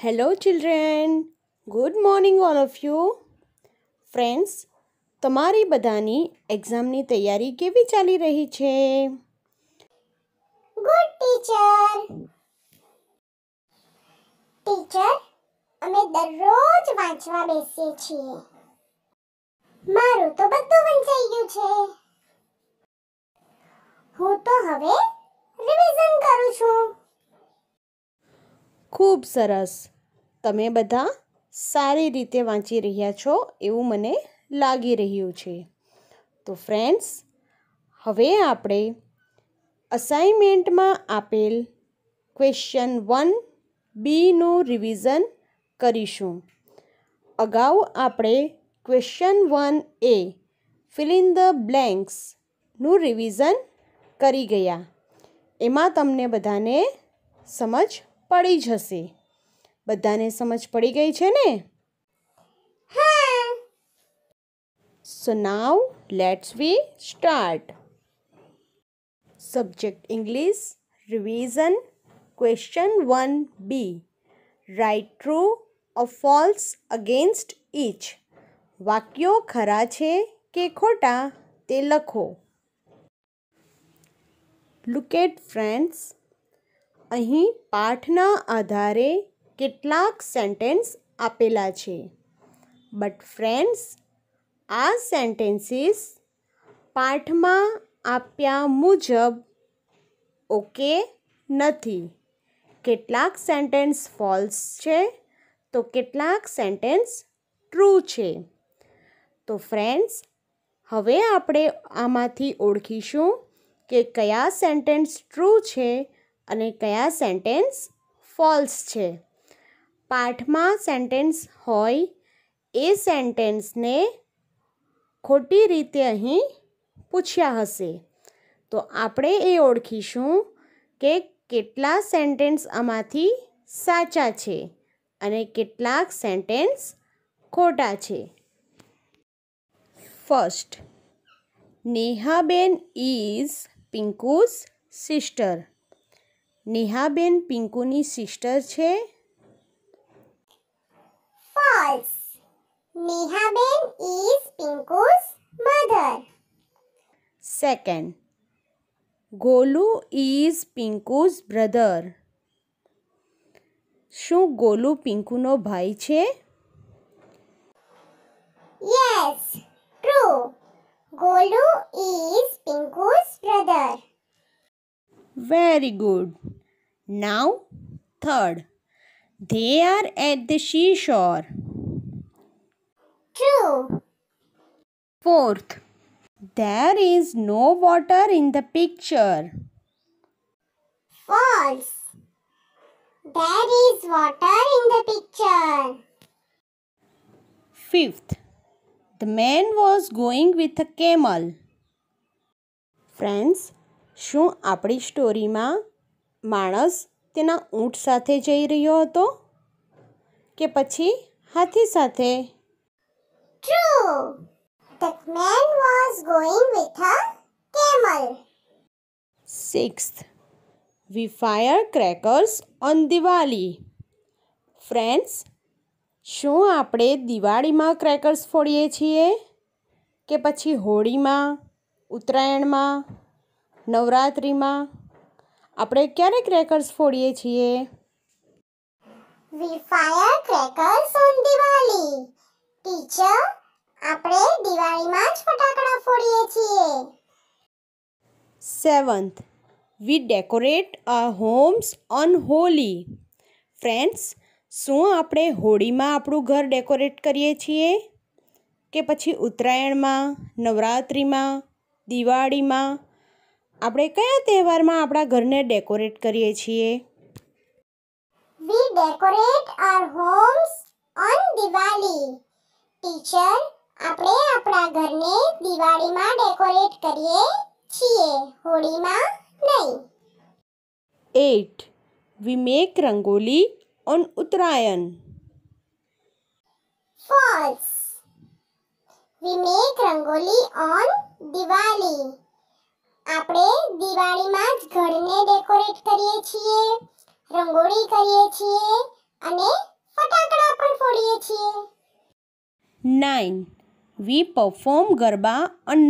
Hello children good morning all of you friends તમારી બધાની એક્ઝામની તૈયારી કેવી ચાલી રહી છે ગુડ ટીચર ટીચર અમે દરરોજ વાંચવા બેસીએ છીએ મારું તો બધું વંચાઈ ગયું છે હું તો હવે રિવિઝન કરું છું ખૂબ સરસ તમે બધા સારી રીતે વાંચી રહ્યા છો એવું મને લાગી રહ્યું છે તો ફ્રેન્ડ્સ હવે આપણે અસાઇનમેન્ટમાં આપેલ ક્વેશ્ચન વન બીનું રિવિઝન કરીશું અગાઉ આપણે question one A filling the બ્લેન્ક્સનું રિવિઝન કરી ગયા એમાં તમને બધાને સમજ પડી જશે બધાને સમજ પડી ગઈ છે ને so now let's we start subject English revision question one B write true or false against each વાક્યો ખરા છે કે ખોટા તે લખો લુકેટ ફ્રેન્ડ્સ અહીં પાઠના આધારે કેટલાક સેન્ટેન્સ આપેલા છે બટ ફ્રેન્ડ્સ આ સેન્ટેન્સીસ પાઠમાં આપ્યા મુજબ ઓકે નથી કેટલાક સેન્ટેન્સ ફોલ્સ છે તો કેટલાક સેન્ટેન્સ ટ્રુ છે તો ફ્રેન્ડ્સ હવે આપણે આમાંથી ઓળખીશું કે કયા સેન્ટેન્સ ટ્રુ છે અને કયા સેન્ટેન્સ ફોલ્સ છે પાઠમાં સેન્ટેન્સ હોય એ સેન્ટેન્સને ખોટી રીતે અહીં પૂછ્યા હશે તો આપણે એ ઓળખીશું કે કેટલા સેન્ટેન્સ આમાંથી સાચા છે અને કેટલાક સેન્ટેન્સ ખોટા છે first Nehaben is Pinku's sister Nehaben પિંકુની સિસ્ટર છે false Nehaben is Pinku's mother second Golu is Pinku's brother શું ગોલુ પિંકુનો ભાઈ છે yes true Golu is Pinku's brother very good Now, third, they are at the seashore. True. Fourth, there is no water in the picture. False. There is water in the picture. Fifth, the man was going with a camel. Friends શું આપણી સ્ટોરીમાં માણસ તેના ઊંટ સાથે જઈ રહ્યો હતો કે પછી હાથી સાથે True. That man was going with a camel. Friends શું આપણે દિવાળીમાં ક્રેકર્સ ફોડીએ છીએ કે પછી હોળીમાં ઉત્તરાયણમાં નવરાત્રિમાં આપણે ક્યારે ક્રેકર્સ ફોડીએ છીએ we fire crackers on Diwali teacher આપણે દિવાળીમાં જ ફટાકડા ફોડીએ છીએ seventh we decorate a homes on Holi friends શું આપણે હોળીમાં આપણું ઘર ડેકોરેટ કરીએ છીએ કે પછી ઉત્તરાયણમાં નવરાત્રિમાં દિવાળીમાં આપણે કયા તહેવારમાં આપણા ઘરને ડેકોરેટ કરીએ છીએ We decorate our homes on Diwali. Teacher આપણે આપણા ઘરને દિવાળીમાં ડેકોરેટ કરીએ છીએ હોળીમાં નહીં 8 We make rangoli on Uttarayan. False. We make rangoli on Diwali. આપણે દિવાળીમાં જ ઘરને ડેકોરેટ કરીએ છીએ રંગોળી કરીએ છીએ અને ફટાકડા પણ ફોડીએ છીએ નાઇન વી પરફોર્મ ગરબા અન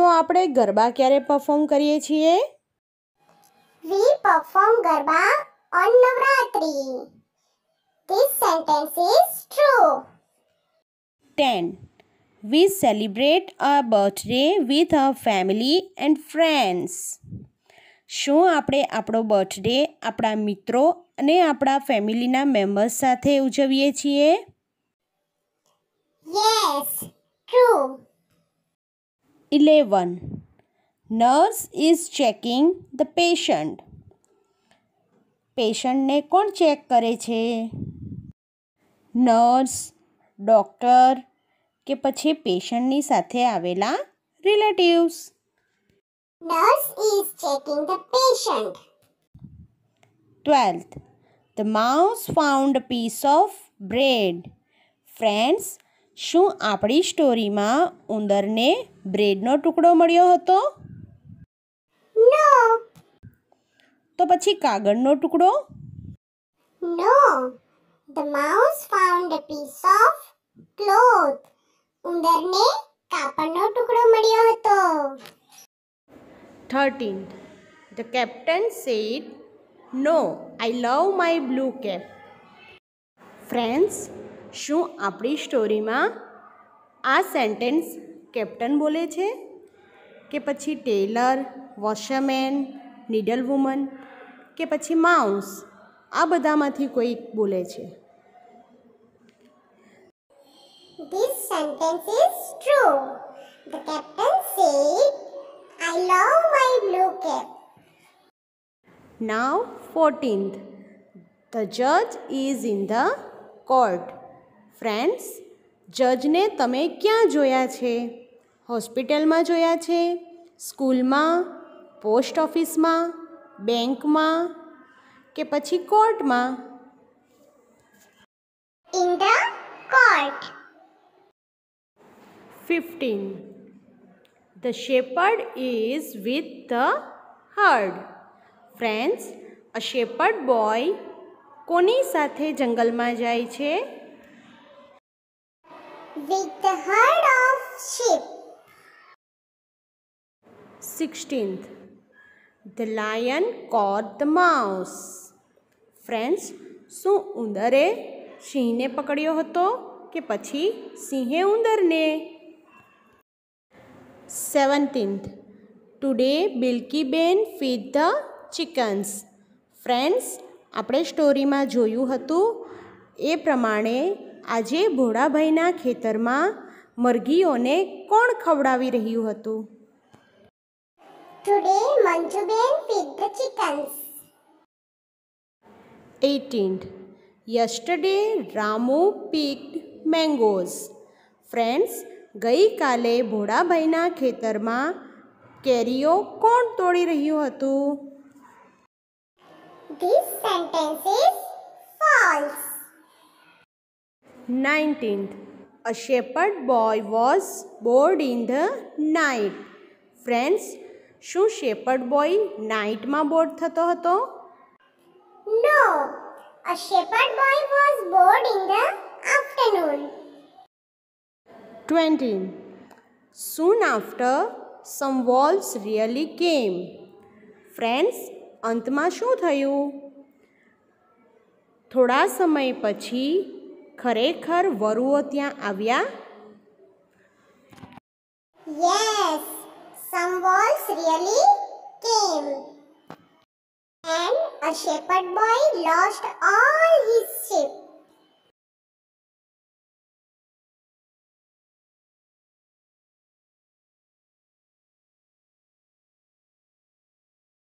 તો આપણે ગરબા ક્યારે પરફોર્મ કરીએ છીએ we perform garba on Navratri This sentence is true. 10. We celebrate our birthday with our family and friends. શું આપણે આપણો બર્થડે આપણા મિત્રો અને આપણા ફેમિલીના મેમ્બર્સ સાથે ઉજવીએ છીએ yes true nurse is checking the patient પેશન્ટને કોણ ચેક કરે છે નર્સ ડૉક્ટર કે પછી પેશન્ટની સાથે આવેલા relatives nurse is checking the patient 12th The mouse found a piece of friends શું આપણી સ્ટોરીમાં ઉંદરને બ્રેડનો ટુકડો મળ્યો હતો નો તો પછી કાગળનો ટુકડો નો The mouse found a piece of cloth. ઉંદરને કાપડનો ટુકડો મળ્યો હતો thirteen the captain said no I love my blue cap friends શું આપણી સ્ટોરીમાં આ સેન્ટેન્સ કેપ્ટન બોલે છે કે પછી ટેલર વોશરમેન નીડલ વુમન કે પછી માઉસ આ બધામાંથી કોઈક બોલે છે this sentence is true. The captain said, I love my blue cap. Now, 14th. The judge is in the court. Friends, judge ne tame kya joya che? Hospital ma joya che? School ma? Post office ma? Bank ma? Ke court ma? In the court. 15 The shepherd is with the herd. Friends a shepherd boy કોની સાથે જંગલમાં જાય છે with the herd of sheep. 16th The lion caught the mouse. Friends શું ઉંદરે સિંહને પકડ્યો હતો કે પછી સિંહે ઉંદરને seventeenth. Today Bilkibેન feed the chickens. ફ્રેન્ડ્સ આપણે સ્ટોરીમાં જોયું હતું એ પ્રમાણે આજે ભોળાભાઈના ખેતરમાં મરઘીઓને કોણ ખવડાવી રહ્યું હતું today Manjuben feed the chickens. 18th. Yesterday Ramu picked mangoes. Friends, ગઈકાલે ભોળાભાઈના ખેતરમાં કેરીઓ કોણ તોડી રહ્યું હતું This sentence is false. 19th. A shepherd boy was bored friends શું શેપર્ડ બોય નાઇટમાં બોર્ડ થતો હતો no a shepherd boy was bored in the afternoon 20. Soon after, some wolves really came. Friends અંતમાં શું થયું થોડા સમય પછી ખરેખર વરુઓ ત્યાં આવ્યા Yes, some wolves really came. And a shepherd boy lost all his sheep.